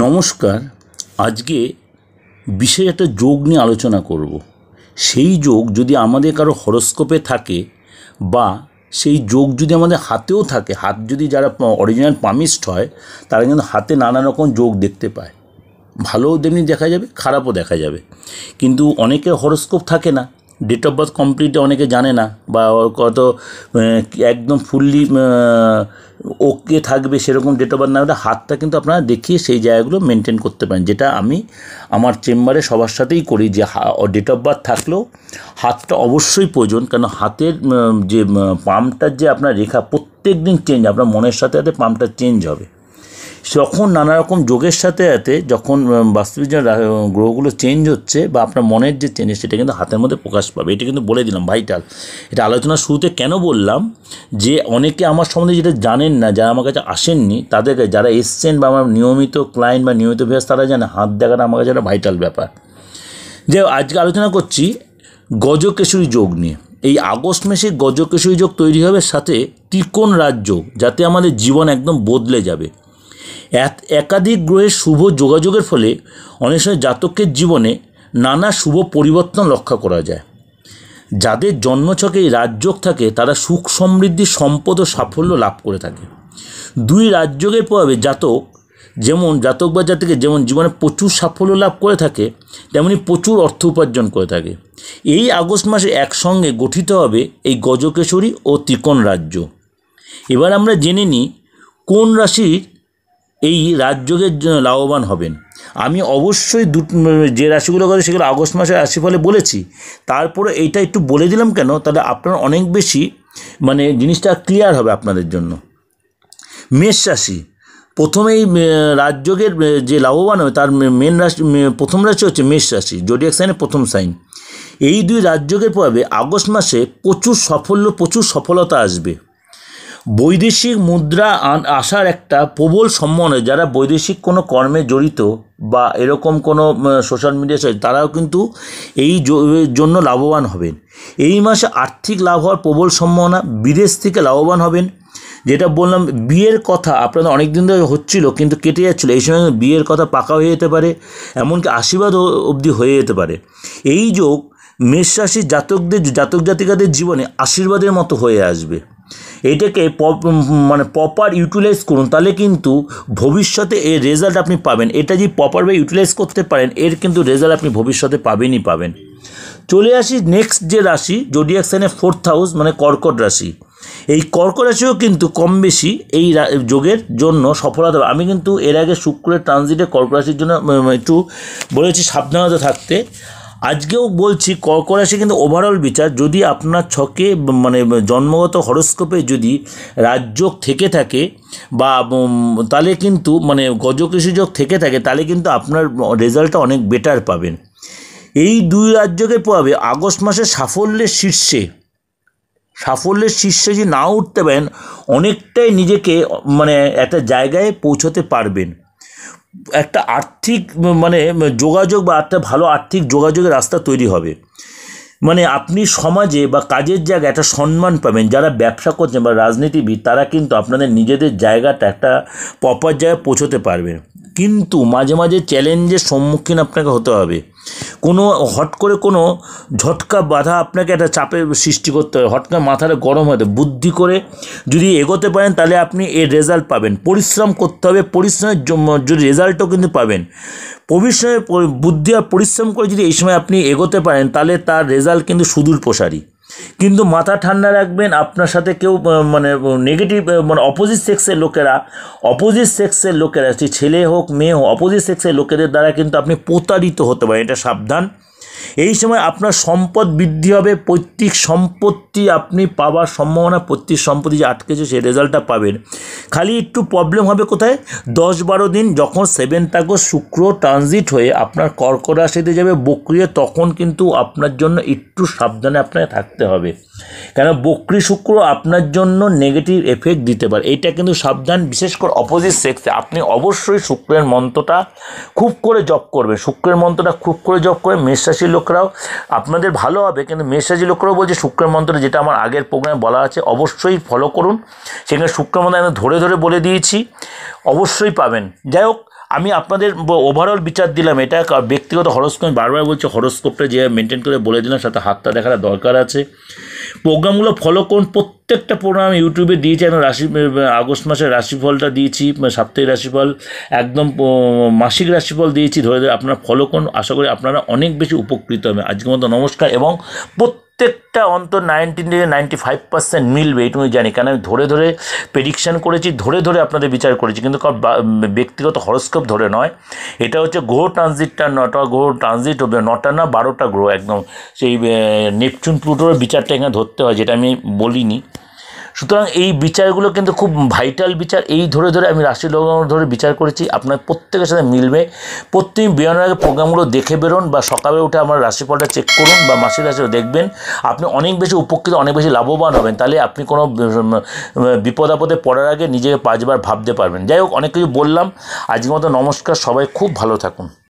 নমস্কার আজকে বিশেষ একটা যোগ নিয়ে আলোচনা করব সেই যোগ যদি আমাদের কারো হরস্কোপে থাকে বা সেই যোগ যদি আমাদের হাতেও থাকে হাত যদি যারা অরিজিনাল পামিস্ট হয় তারা কিন্তু হাতে নানা রকম যোগ দেখতে পায় ভালোও তেমনি দেখা যাবে খারাপও দেখা যাবে কিন্তু অনেকের হরস্কোপ থাকে না ডেট অফ বার্থ কমপ্লিট অনেকে জানে না বা কত একদম ফুললি ওকে থাকবে সেরকম ডেট অফ বার্থ না হলে হাতটা কিন্তু আপনারা দেখিয়ে সেই জায়গাগুলো মেনটেন করতে পারেন যেটা আমি আমার চেম্বারে সবার সাথেই করি যে ডেট অফ বার্থ থাকলেও হাতটা অবশ্যই প্রয়োজন কেন হাতের যে পাম্পটার যে আপনার রেখা প্রত্যেক দিন চেঞ্জ আপনার মনের সাথে সাথে পাম্পটা চেঞ্জ হবে যখন নানা রকম যোগের সাথে সাথে যখন বাস্তুবিজ্ঞান গ্রহগুলো চেঞ্জ হচ্ছে বা আপনার মনের যে চেঞ্জ সেটা কিন্তু হাতের মধ্যে প্রকাশ পাবে এটা কিন্তু বলে দিলাম ভাইটাল এটা আলোচনা শুরুতে কেন বললাম যে অনেকে আমার সম্বন্ধে যেটা জানেন না যারা আমার কাছে আসেননি তাদেরকে যারা এসছেন বা আমার নিয়মিত ক্লায়েন্ট বা নিয়মিত ভেস তারা জানে হাত দেখাটা আমার কাছে একটা ভাইটাল ব্যাপার যে আজকে আলোচনা করছি গজকেশরী যোগ নিয়ে এই আগস্ট মাসে গজকেশরী যোগ তৈরি হবে সাথে ত্রিকোণ রাজযোগ যাতে আমাদের জীবন একদম বদলে যাবে এক একাধিক গ্রহের শুভ যোগাযোগের ফলে অনেক সময় জাতকের জীবনে নানা শুভ পরিবর্তন লক্ষ্য করা যায় যাদের জন্মছকে এই রাজযোগ থাকে তারা সুখ সমৃদ্ধি সম্পদ ও সাফল্য লাভ করে থাকে দুই রাজযোগের প্রভাবে জাতক যেমন জাতক বা জাতিকে যেমন জীবনে প্রচুর সাফল্য লাভ করে থাকে তেমনি প্রচুর অর্থ উপার্জন করে থাকে এই আগস্ট মাসে একসঙ্গে গঠিত হবে এই গজকেশরী ও ত্রিকোণ রাজ্য এবার আমরা জেনে নিই কোন রাশির এই রাজযোগের লাভবান হবেন আমি অবশ্যই দু যে রাশিগুলো করে সেগুলো আগস্ট মাসের রাশিফলে বলেছি তারপরে এইটা একটু বলে দিলাম কেন তাহলে আপনার অনেক বেশি মানে জিনিসটা ক্লিয়ার হবে আপনাদের জন্য মেষ রাশি প্রথমেই রাজযোগের যে লাভবান হবে তার মেন রাশি প্রথম রাশি হচ্ছে মেষ রাশি জোডিয়াক সাইনের প্রথম সাইন এই দুই রাজযোগের প্রভাবে আগস্ট মাসে প্রচুর সাফল্য প্রচুর সফলতা আসবে বৈদেশিক মুদ্রা আসার একটা প্রবল সম্মানে যারা বৈদেশিক কোনো কর্মে জড়িত বা এরকম কোনো সোশ্যাল মিডিয়া সাইট তারাও কিন্তু এই জন্য লাভবান হবেন এই মাসে আর্থিক লাভ হওয়ার প্রবল সম্ভাবনা বিদেশ থেকে লাভবান হবেন যেটা বললাম বিয়ের কথা আপনাদের অনেক দিন ধরে হচ্ছিল কিন্তু কেটে যাচ্ছিল এই সময় বিয়ের কথা পাকা হয়ে যেতে পারে এমনকি আশীর্বাদ অবধি হয়ে যেতে পারে এই যোগ মেষ রাশির জাতকদের জাতক জাতিকাদের জীবনে আশীর্বাদের মতো হয়ে আসবে এটাকে মানে প্রপার ইউটিলাইজ করুন তাহলে কিন্তু ভবিষ্যতে এর রেজাল্ট আপনি পাবেন এটা যদি প্রপারভাবে ইউটিলাইজ করতে পারেন এর কিন্তু রেজাল্ট আপনি ভবিষ্যতে পাবেনই পাবেন চলে আসি নেক্সট যে রাশি জোডিয়াক ফোর্থ হাউস মানে কর্কট রাশি এই কর্ক রাশিও কিন্তু কম বেশি এই যোগের জন্য সফলতা আমি কিন্তু এর আগে শুক্রের ট্রানজিটে কর্ক রাশির জন্য একটু বলেছি সাবধানতা থাকতে আজকেও বলছি কর্ক রাশি কিন্তু ওভারঅল বিচার যদি আপনার ছকে মানে জন্মগত হরস্কোপে যদি রাজযোগ থেকে থাকে বা তাহলে কিন্তু মানে গজকৃষিযোগ থেকে থাকে তাহলে কিন্তু আপনার রেজাল্টটা অনেক বেটার পাবেন এই দুই রাজ্যকে পাবে আগস্ট মাসে সাফল্যের শীর্ষে সাফল্যের শীর্ষে যদি না উঠতে পারেন অনেকটাই নিজেকে মানে একটা জায়গায় পৌঁছতে পারবেন একটা আর্থিক মানে যোগাযোগ বা একটা ভালো আর্থিক যোগাযোগের রাস্তা তৈরি হবে মানে আপনি সমাজে বা কাজের জায়গায় একটা সম্মান পাবেন যারা ব্যবসা করছেন বা রাজনীতিবিদ তারা কিন্তু আপনাদের নিজেদের জায়গাটা একটা প্রপার জায়গায় পৌঁছতে পারবে কিন্তু মাঝে মাঝে চ্যালেঞ্জের সম্মুখীন আপনাকে হতে হবে কোনো হট করে কোনো ঝটকা বাধা আপনাকে একটা চাপে সৃষ্টি করতে হবে হটকা মাথাটা গরম হতে বুদ্ধি করে যদি এগোতে পারেন তাহলে আপনি এর রেজাল্ট পাবেন পরিশ্রম করতে হবে পরিশ্রমের যদি রেজাল্টও কিন্তু পাবেন পরিশ্রমের বুদ্ধি আর পরিশ্রম করে যদি এই সময় আপনি এগোতে পারেন তাহলে তার রেজাল্ট কিন্তু সুদূর প্রসারী কিন্তু মাথা ঠান্ডা রাখবেন আপনার সাথে কেউ মানে নেগেটিভ মানে অপোজিট সেক্সের লোকেরা অপোজিট সেক্সের লোকেরা ছেলে হোক মেয়ে হোক অপোজিট সেক্সের লোকেদের দ্বারা কিন্তু আপনি প্রতারিত হতে পারেন এটা সাবধান এই সময় আপনার সম্পদ বৃদ্ধি হবে পৈতৃক সম্পত্তি আপনি পাওয়ার সম্ভাবনা প্রত্যেক সম্পত্তি যে আটকেছে সেই রেজাল্টটা পাবেন খালি একটু প্রবলেম হবে কোথায় দশ বারো দিন যখন সেভেন্থ আগস্ট শুক্র ট্রানজিট হয়ে আপনার কর্কট রাশিতে যাবে বক্রিয়ে তখন কিন্তু আপনার জন্য একটু সাবধানে আপনাকে থাকতে হবে কেন বক্রি শুক্র আপনার জন্য নেগেটিভ এফেক্ট দিতে পারে এটা কিন্তু সাবধান বিশেষ করে অপোজিট সেক্সে আপনি অবশ্যই শুক্রের মন্ত্রটা খুব করে জপ করবে শুক্রের মন্ত্রটা খুব করে জপ করে মেষ রাশি রাশির লোকরাও আপনাদের ভালো হবে কিন্তু মেষ রাশির লোকরাও বলছে শুক্র মন্ত্র যেটা আমার আগের প্রোগ্রামে বলা আছে অবশ্যই ফলো করুন সেখানে শুক্র মন্ত্র আমি ধরে ধরে বলে দিয়েছি অবশ্যই পাবেন যাই হোক আমি আপনাদের ওভারঅল বিচার দিলাম এটা ব্যক্তিগত হরস্কোপ বারবার বলছি হরস্কোপটা যে মেনটেন করে বলে দিলাম সাথে হাতটা দেখার দরকার আছে প্রোগ্রামগুলো ফলো করুন প্রত্যেকটা প্রোগ্রাম ইউটিউবে দিয়েছি আমি রাশি আগস্ট মাসের রাশিফলটা দিয়েছি সাপ্তাহিক রাশিফল একদম মাসিক রাশিফল দিয়েছি ধরে ধরে আপনারা ফলো করুন আশা করি আপনারা অনেক বেশি উপকৃত হবে আজকের মতো নমস্কার এবং প্রত্যেক প্রত্যেকটা অন্তর নাইনটি থেকে নাইনটি ফাইভ পার্সেন্ট মিলবে এটুকু জানি কারণ আমি ধরে ধরে প্রেডিকশান করেছি ধরে ধরে আপনাদের বিচার করেছি কিন্তু ব্যক্তিগত হরস্কোপ ধরে নয় এটা হচ্ছে গ্রহ ট্রানজিটটা নটা গ্রহ ট্রানজিট হবে নটা না বারোটা গ্রহ একদম সেই নেপচুন প্লুটোর বিচারটা এখানে ধরতে হয় যেটা আমি বলিনি সুতরাং এই বিচারগুলো কিন্তু খুব ভাইটাল বিচার এই ধরে ধরে আমি রাশি লগ্ন ধরে বিচার করেছি আপনার প্রত্যেকের সাথে মিলবে প্রত্যেক বিয়ানোর আগে প্রোগ্রামগুলো দেখে বেরোন বা সকালে উঠে আমার রাশিফলটা চেক করুন বা মাসের রাশিও দেখবেন আপনি অনেক বেশি উপকৃত অনেক বেশি লাভবান হবেন তাহলে আপনি কোনো বিপদ আপদে পড়ার আগে নিজেকে পাঁচবার ভাবতে পারবেন যাই হোক অনেক কিছু বললাম আজকের মতো নমস্কার সবাই খুব ভালো থাকুন